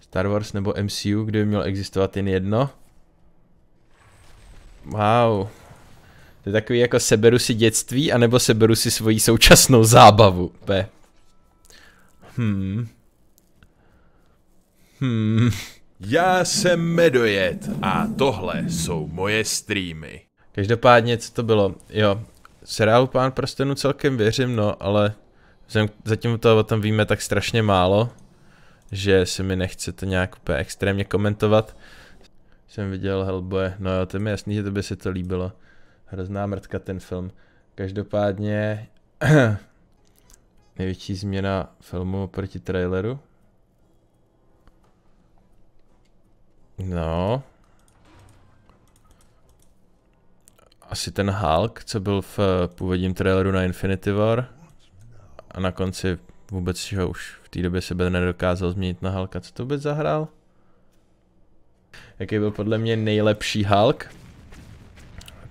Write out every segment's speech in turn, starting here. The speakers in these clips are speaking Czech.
Star Wars nebo MCU, kde by mělo existovat jen jedno? Wow. To je takový jako seberu si dětství, anebo seberu si svoji současnou zábavu. P. Hmm. Hmm. Já jsem Medojet a tohle jsou moje streamy. Každopádně, co to bylo? Jo, seriálu Pán prstenu celkem věřím, no, ale zatím toho o tom víme tak strašně málo že se mi nechce to nějak úplně extrémně komentovat. Jsem viděl Hellboy, no jo, to mi jasný, že to by se to líbilo. Hrozná mrtka ten film. Každopádně největší změna filmu proti traileru. No. Asi ten Hulk, co byl v eh, původním traileru na Infinity War a na konci vůbec ho už v té době sebe nedokázal změnit na Halka. Co to vůbec zahrál? Jaký byl podle mě nejlepší Hulk?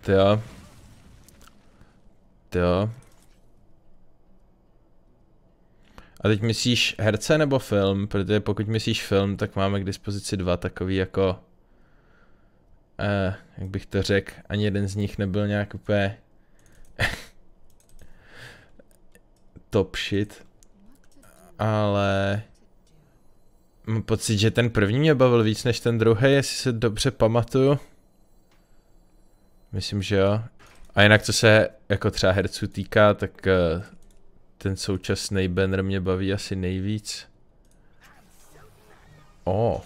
To jo. To jo. A teď myslíš herce nebo film? Protože pokud myslíš film, tak máme k dispozici dva takový jako... Eh, jak bych to řekl, ani jeden z nich nebyl nějak úplně... top shit ale mám pocit, že ten první mě bavil víc než ten druhý, jestli se dobře pamatuju. Myslím, že jo. A jinak, co se jako třeba herců týká, tak eh, ten současný banner mě baví asi nejvíc. O. Oh.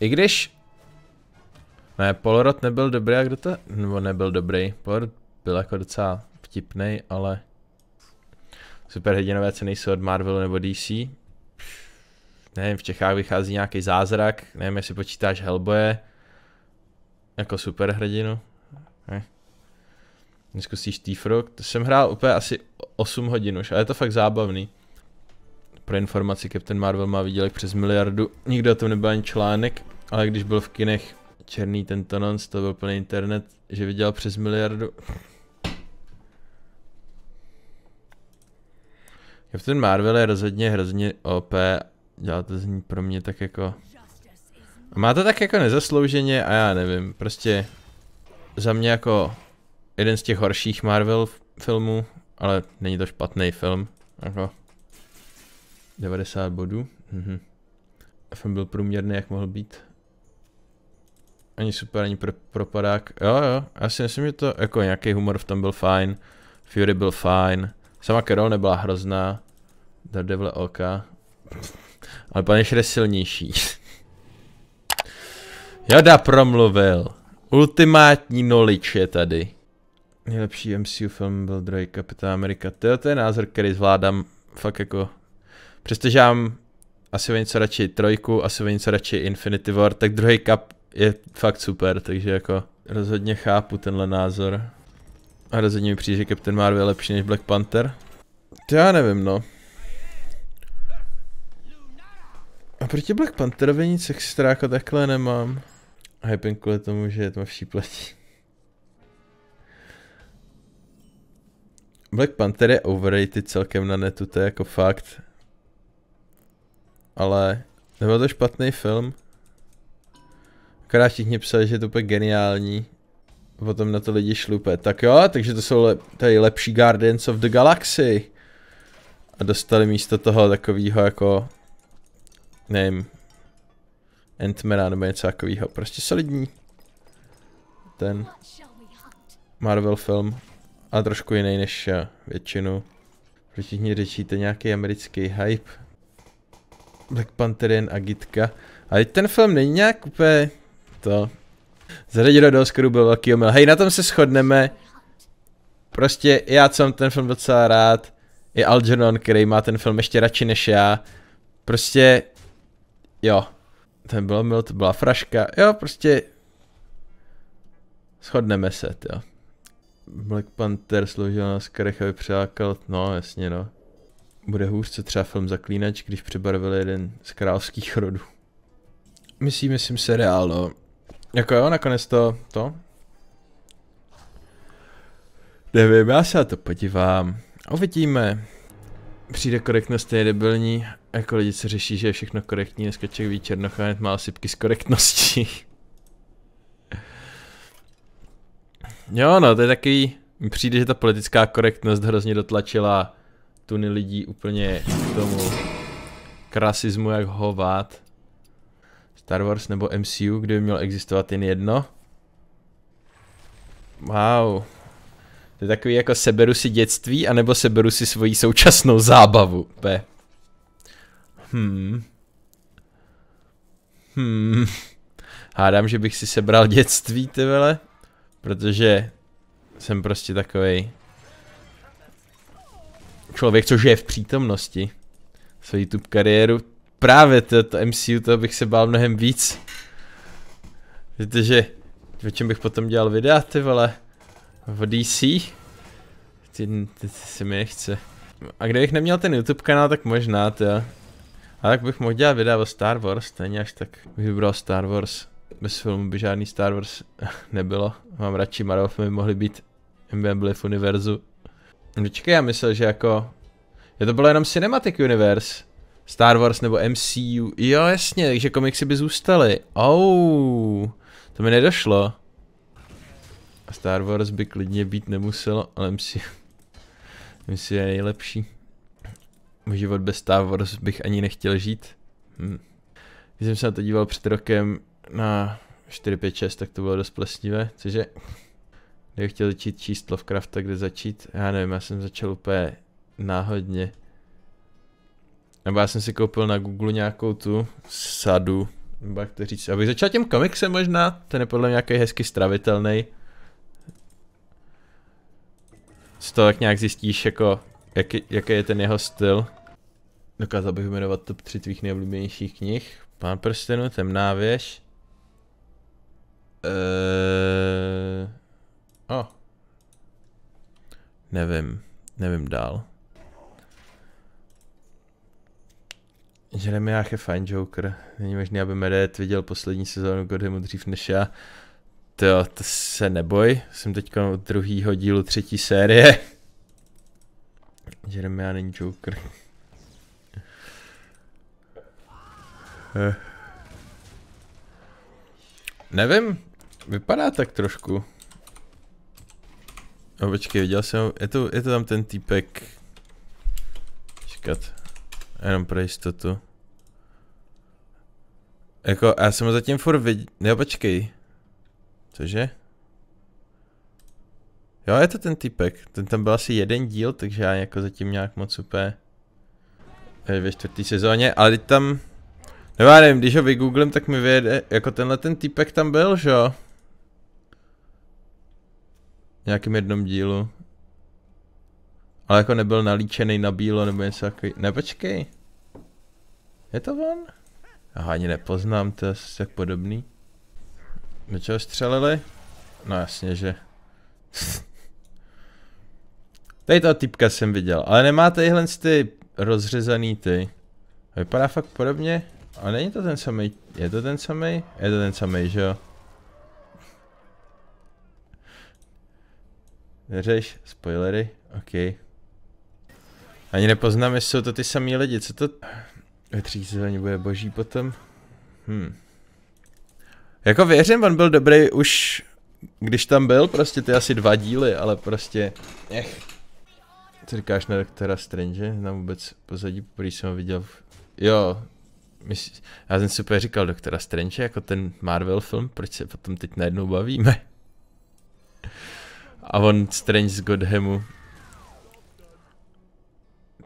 I když... Ne, Polrod nebyl dobrý, a kdo to... Nebo nebyl dobrý. Polrod byl jako docela vtipný, ale superhrdinové ceny jsou od Marvelu nebo DC. Nevím, v Čechách vychází nějaký zázrak, nevím, jestli počítáš Hellboye jako superhrdinu. Ne. Zkusíš T-Frog, to jsem hrál úplně asi 8 hodin už, ale je to fakt zábavný. Pro informaci Captain Marvel má vidělek přes miliardu, nikdo o tom nebyl ani článek, ale když byl v kinech černý tento nonc, to byl plný internet, že viděl přes miliardu. Captain Marvel je rozhodně hrozně OP, dělá to z ní pro mě tak jako... Má to tak jako nezaslouženě a já nevím, prostě za mě jako jeden z těch horších Marvel filmů, ale není to špatný film, jako 90 bodů, mhm. Film byl průměrný, jak mohl být. Ani super, ani pro, propadák, jo jo, já si myslím, že to jako nějaký humor v tom byl fajn, Fury byl fajn, Sama Carol nebyla hrozná. Daredevil oka. Ale pan je silnější. Jada promluvil. Ultimátní nolič je tady. Nejlepší MCU film byl druhý Kapitán Amerika. To, to je názor, který zvládám fakt jako... Přestože mám asi o něco radši trojku, asi o něco radši Infinity War, tak druhý kap je fakt super, takže jako rozhodně chápu tenhle názor. A rozhodně mi přijde, že Captain Marvel je lepší než Black Panther. To já nevím, no. A proti Black Pantherovi nic extra jako takhle nemám. A hyping kvůli tomu, že je vší platí. Black Panther je overrated celkem na netu, to je jako fakt. Ale nebyl to špatný film. Akorát všichni psali, že je to úplně geniální potom na to lidi šlupe. Tak jo, takže to jsou le tady lepší Guardians of the Galaxy. A dostali místo toho takovýho jako, nevím, Antmana nebo něco takového, prostě solidní. Ten Marvel film. A trošku jiný než eh, většinu. Proti ní řečíte nějaký americký hype. Black Panther jen A Ale ten film není nějak úplně to, zařadil do Oscaru byl velký omyl. Hej, na tom se shodneme. Prostě já jsem ten film docela rád. I Algernon, který má ten film ještě radši než já. Prostě, jo. Ten byl omyl, to byla fraška. Jo, prostě Shodneme se, jo. Black Panther sloužil na Oscarech aby přilákal... no jasně no. Bude hůř, co třeba film Zaklínač, když přebarvil jeden z královských rodů. Myslím, myslím seriál, no. Jako jo, nakonec to, to. Nevím, já se na to podívám. Uvidíme. Přijde korektnost je debilní, jako lidi se řeší, že je všechno korektní, dneska člověk ví černoch, hned má sypky z korektností. jo, no, to je takový, mi přijde, že ta politická korektnost hrozně dotlačila tuny lidí úplně k tomu Krasismu jak hovat. Star Wars nebo MCU, kde by mělo existovat jen jedno? Wow. To je takový jako seberu si dětství, anebo seberu si svoji současnou zábavu. P. Hmm. Hmm. Hádám, že bych si sebral dětství, ty vele. Protože jsem prostě takovej člověk, co žije v přítomnosti. Svoji YouTube kariéru právě to, to MCU, to bych se bál mnohem víc. Protože, o čem bych potom dělal videa, ty vole, v DC? Ty, ty, ty se mi nechce. A kdybych neměl ten YouTube kanál, tak možná, to jo. A tak bych mohl dělat videa o Star Wars, stejně až tak bych vybral Star Wars. Bez filmu by žádný Star Wars nebylo. Mám radši Marvel filmy mohly být, MBM byly v univerzu. Dočkej, no, já myslel, že jako... Je to bylo jenom Cinematic Universe. Star Wars nebo MCU. Jo, jasně, takže komiksy by zůstaly. Oh, to mi nedošlo. Star Wars by klidně být nemuselo, ale MCU, MCU je nejlepší. Život bez Star Wars bych ani nechtěl žít. Hm. Když jsem se na to díval před rokem na 4, 5, 6, tak to bylo dost plesnivé, cože? Kdybych chtěl začít číst Lovecrafta, kde začít? Já nevím, já jsem začal úplně náhodně. Nebo já jsem si koupil na Google nějakou tu sadu, nebo jak to říct. Abych začal tím komiksem možná, ten je podle mě nějaký hezky stravitelný. Z toho jak nějak zjistíš, jako, jaký jaký je ten jeho styl. Dokázal bych jmenovat top 3 tvých nejoblíbenějších knih. Pán prstenu, temná věž. Eee... Eh, oh. Nevím, nevím dál. Jeremiah je fajn Joker. Není možný, aby Medet viděl poslední sezónu Godemu dřív než já. To, jo, to se neboj. Jsem teď u druhého dílu třetí série. Jeremiah není Joker. Eh. Nevím, vypadá tak trošku. No počkej, viděl jsem, je to, je to tam ten týpek. Čekat. Jenom pro jistotu. Jako, já jsem ho zatím furt viděl. Jo, počkej. Cože? Jo, je to ten typek. Ten tam byl asi jeden díl, takže já jako zatím nějak moc úplně ve čtvrtý sezóně, ale teď tam, no já nevím, když ho vygooglím, tak mi vyjede, jako tenhle ten typek tam byl, že jo? V nějakém jednom dílu, ale jako nebyl nalíčený na bílo nebo něco takový. Nepočkej. Je to on? Já ani nepoznám, to je tak podobný. Do čeho střelili? No jasně, že. Tady toho typka jsem viděl, ale nemá tadyhle ty rozřezaný ty. Vypadá fakt podobně, A není to ten samý. Je to ten samý? Je to ten samý, že jo? Neřeš, spoilery, okej. Okay. Ani nepoznám, jestli jsou to ty samý lidi, co to... Vytřízení bude boží potom. Hm. Jako věřím, on byl dobrý už, když tam byl, prostě ty asi dva díly, ale prostě, ech. Co říkáš na doktora Strange? Na vůbec pozadí, poprý jsem ho viděl. V... Jo, já jsem super říkal doktora Strange, jako ten Marvel film, proč se potom teď najednou bavíme? A on Strange z Godhemu,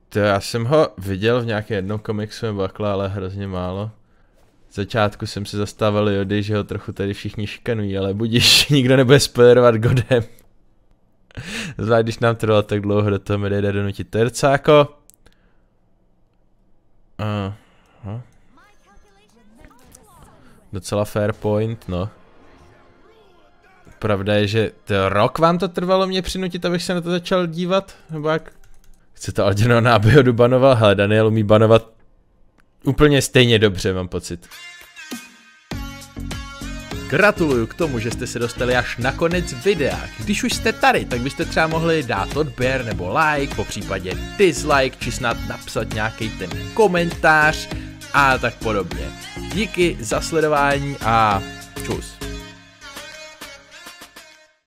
to já jsem ho viděl v nějaké jednom komiksu nebo takhle, ale hrozně málo. V začátku jsem se zastával Jody, že ho trochu tady všichni šikanují, ale budíš, nikdo nebude spoilerovat Godem. Zvlášť, když nám trvalo tak dlouho do toho Medejda donutit tercáko. Jako- Aha. Docela fair point, no. Pravda je, že rok vám to trvalo mě přinutit, abych se na to začal dívat, nebo jak Chcete Algerona, aby do dobanoval? Hele, Daniel umí banovat úplně stejně dobře, mám pocit. Gratuluju k tomu, že jste se dostali až na konec videa. Když už jste tady, tak byste třeba mohli dát odběr nebo like, po případě dislike, či snad napsat nějaký ten komentář a tak podobně. Díky za sledování a čus.